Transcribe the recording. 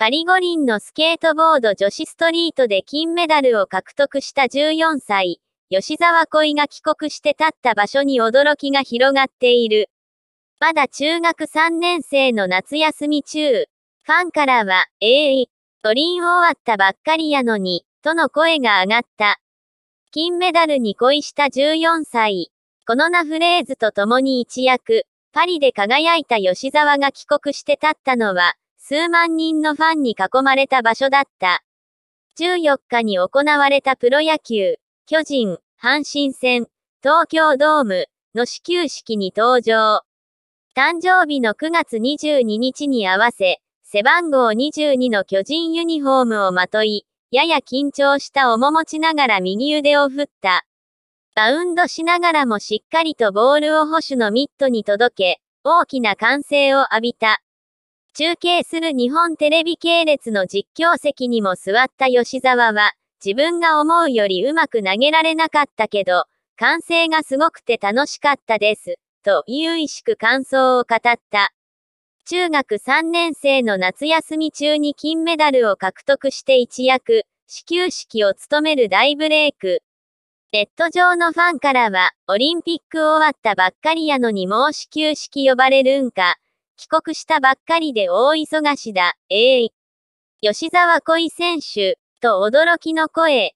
パリ五輪のスケートボード女子ストリートで金メダルを獲得した14歳、吉沢恋が帰国して立った場所に驚きが広がっている。まだ中学3年生の夏休み中、ファンからは、えい、ー、五輪終わったばっかりやのに、との声が上がった。金メダルに恋した14歳。このなフレーズと共に一躍、パリで輝いた吉沢が帰国して立ったのは、数万人のファンに囲まれた場所だった。14日に行われたプロ野球、巨人、阪神戦、東京ドームの始球式に登場。誕生日の9月22日に合わせ、背番号22の巨人ユニフォームをまとい、やや緊張した面持ちながら右腕を振った。バウンドしながらもしっかりとボールを保守のミットに届け、大きな歓声を浴びた。中継する日本テレビ系列の実況席にも座った吉沢は、自分が思うよりうまく投げられなかったけど、歓声がすごくて楽しかったです、と優意しく感想を語った。中学3年生の夏休み中に金メダルを獲得して一躍、始球式を務める大ブレイク。ネット上のファンからは、オリンピック終わったばっかりやのにもう始球式呼ばれるんか、帰国したばっかりで大忙しだ、えい、ー、吉沢恋選手、と驚きの声。